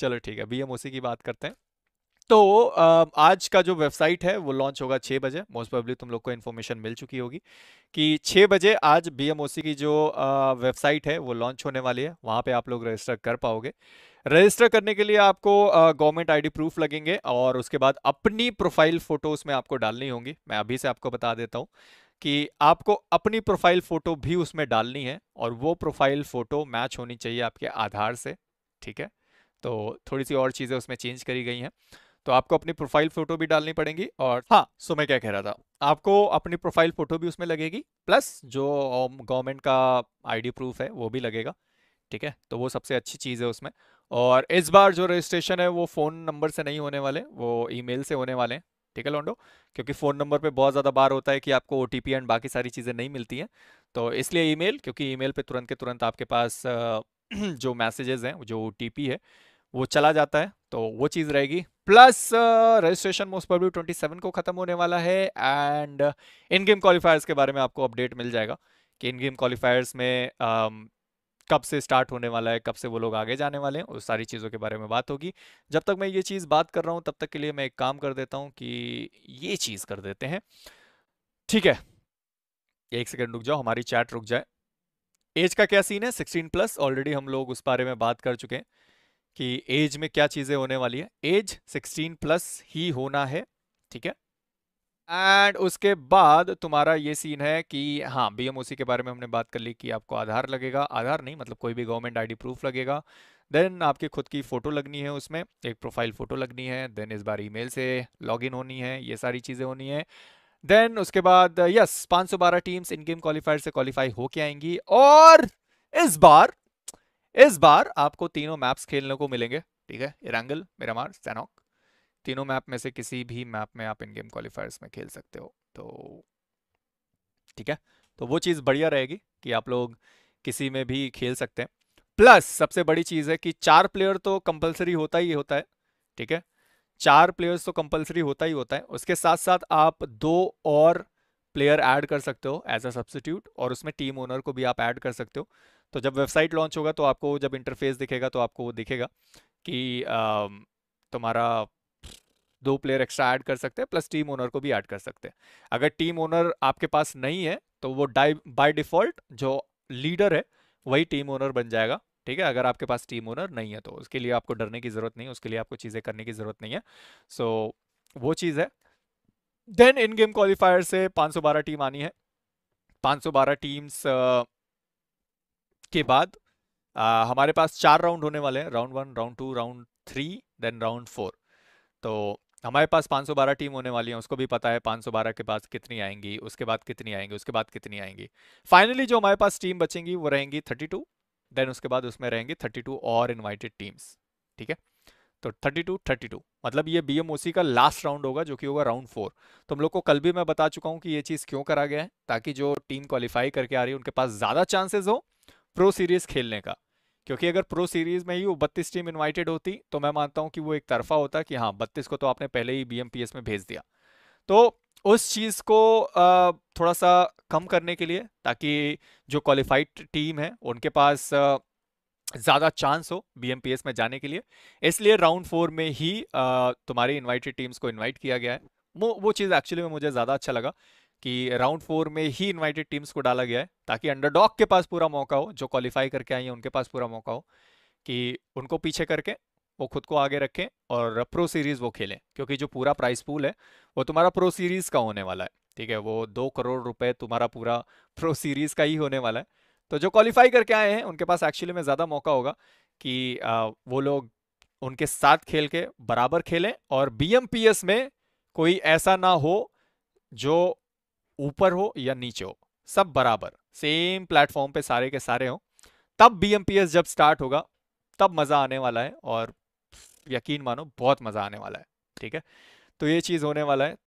चलो ठीक है बीएमओसी की बात करते हैं तो आज का जो वेबसाइट है वो लॉन्च होगा छः बजे मोस्ट पब्लिक तुम लोग को इन्फॉर्मेशन मिल चुकी होगी कि छः बजे आज बीएमओसी की जो वेबसाइट है वो लॉन्च होने वाली है वहाँ पे आप लोग रजिस्टर कर पाओगे रजिस्टर करने के लिए आपको गवर्नमेंट आईडी प्रूफ लगेंगे और उसके बाद अपनी प्रोफाइल फोटो उसमें आपको डालनी होंगी मैं अभी से आपको बता देता हूँ कि आपको अपनी प्रोफाइल फ़ोटो भी उसमें डालनी है और वो प्रोफाइल फ़ोटो मैच होनी चाहिए आपके आधार से ठीक है तो थोड़ी सी और चीज़ें उसमें चेंज करी गई हैं तो आपको अपनी प्रोफाइल फ़ोटो भी डालनी पड़ेगी और हाँ सो मैं क्या कह रहा था आपको अपनी प्रोफाइल फ़ोटो भी उसमें लगेगी प्लस जो गवर्नमेंट का आईडी प्रूफ है वो भी लगेगा ठीक है तो वो सबसे अच्छी चीज़ है उसमें और इस बार जो रजिस्ट्रेशन है वो फ़ोन नंबर से नहीं होने वाले वो ई से होने वाले हैं ठीक है लॉन्डो क्योंकि फ़ोन नंबर पर बहुत ज़्यादा बार होता है कि आपको ओ एंड बाकी सारी चीज़ें नहीं मिलती हैं तो इसलिए ई क्योंकि ई मेल तुरंत के तुरंत आपके पास जो मैसेजेस हैं जो ओ है वो चला जाता है तो वो चीज़ रहेगी plus registration most problem twenty seven को ख़त्म होने वाला है एंड इन गेम क्वालिफायर्स के बारे में आपको अपडेट मिल जाएगा कि इन गेम क्वालिफायर्स में um, कब से स्टार्ट होने वाला है कब से वो लोग आगे जाने वाले हैं उस सारी चीज़ों के बारे में बात होगी जब तक मैं ये चीज़ बात कर रहा हूँ तब तक के लिए मैं एक काम कर देता हूँ कि ये चीज़ कर देते हैं ठीक है एक सेकेंड रुक जाओ हमारी चैट रुक जाए एज का क्या सीन है सिक्सटीन प्लस ऑलरेडी हम लोग उस बारे में बात कर चुके हैं कि एज में क्या चीज़ें होने वाली है एज 16 प्लस ही होना है ठीक है एंड उसके बाद तुम्हारा ये सीन है कि हाँ बीएमओसी के बारे में हमने बात कर ली कि आपको आधार लगेगा आधार नहीं मतलब कोई भी गवर्नमेंट आईडी प्रूफ लगेगा देन आपकी खुद की फ़ोटो लगनी है उसमें एक प्रोफाइल फ़ोटो लगनी है देन इस बार ईमेल से लॉगिन होनी है ये सारी चीज़ें होनी है देन उसके बाद यस बारह टीम्स इन गेम क्वालिफायर से क्वालिफाई होके आएंगी और इस बार इस बार आपको तीनों मैप्स खेलने को मिलेंगे ठीक है इरांगल मिरामार सैनॉक तीनों मैप में से किसी भी मैप में आप इन गेम क्वालिफायर्स में खेल सकते हो तो ठीक है तो वो चीज़ बढ़िया रहेगी कि आप लोग किसी में भी खेल सकते हैं प्लस सबसे बड़ी चीज़ है कि चार प्लेयर तो कंपलसरी होता ही होता है ठीक है चार प्लेयर्स तो कंपलसरी होता ही होता है उसके साथ साथ आप दो और प्लेयर ऐड कर सकते हो एज अ सब्सिट्यूट और उसमें टीम ओनर को भी आप ऐड कर सकते हो तो जब वेबसाइट लॉन्च होगा तो आपको जब इंटरफेस दिखेगा तो आपको वो दिखेगा कि तुम्हारा दो प्लेयर एक्स्ट्रा ऐड कर सकते हैं प्लस टीम ओनर को भी ऐड कर सकते हैं अगर टीम ओनर आपके पास नहीं है तो वो डाई बाई डिफॉल्ट जो लीडर है वही टीम ओनर बन जाएगा ठीक है अगर आपके पास टीम ओनर नहीं है तो उसके लिए आपको डरने की ज़रूरत नहीं है उसके लिए आपको चीज़ें करने की ज़रूरत नहीं है सो so, वो चीज़ है देन इन गेम क्वालिफायर से 512 टीम आनी है 512 टीम्स के बाद आ, हमारे पास चार राउंड होने वाले हैं round one round two round three then round four तो हमारे पास 512 टीम होने वाली है उसको भी पता है 512 के पास कितनी आएंगी उसके बाद कितनी आएंगी उसके बाद कितनी आएंगी फाइनली जो हमारे पास टीम बचेंगी वो रहेंगी 32 देन उसके बाद उसमें रहेंगी 32 और इनवाइटेड टीम्स ठीक है तो 32 32 मतलब ये बीएमओसी का लास्ट राउंड होगा जो कि होगा राउंड फोर तुम हम लोग को कल भी मैं बता चुका हूँ कि ये चीज़ क्यों करा गया है ताकि जो टीम क्वालिफाई करके आ रही है उनके पास ज़्यादा चांसेस हो प्रो सीरीज खेलने का क्योंकि अगर प्रो सीरीज में ही वो बत्तीस टीम इनवाइटेड होती तो मैं मानता हूं कि वो एक तरफा होता कि हाँ बत्तीस को तो आपने पहले ही बी में भेज दिया तो उस चीज़ को थोड़ा सा कम करने के लिए ताकि जो क्वालिफाइड टीम है उनके पास ज़्यादा चांस हो बीएमपीएस में जाने के लिए इसलिए राउंड फोर में ही तुम्हारी इन्वाइटेड टीम्स को इन्वाइट किया गया है वो वो चीज़ एक्चुअली में मुझे ज़्यादा अच्छा लगा कि राउंड फोर में ही इनवाइटेड टीम्स को डाला गया है ताकि अंडरडॉग के पास पूरा मौका हो जो क्वालिफाई करके आई हैं उनके पास पूरा मौका हो कि उनको पीछे करके वो खुद को आगे रखें और प्रो सीरीज़ वो खेलें क्योंकि जो पूरा प्राइस पूल है वो तुम्हारा प्रो सीरीज़ का होने वाला है ठीक है वो दो करोड़ रुपए तुम्हारा पूरा प्रो सीरीज़ का ही होने वाला है तो जो क्वालिफाई करके आए हैं उनके पास एक्चुअली में ज़्यादा मौका होगा कि आ, वो लोग उनके साथ खेल के बराबर खेलें और बी में कोई ऐसा ना हो जो ऊपर हो या नीचे हो सब बराबर सेम प्लेटफॉर्म पे सारे के सारे हो तब बी जब स्टार्ट होगा तब मज़ा आने वाला है और यकीन मानो बहुत मज़ा आने वाला है ठीक है तो ये चीज़ होने वाला है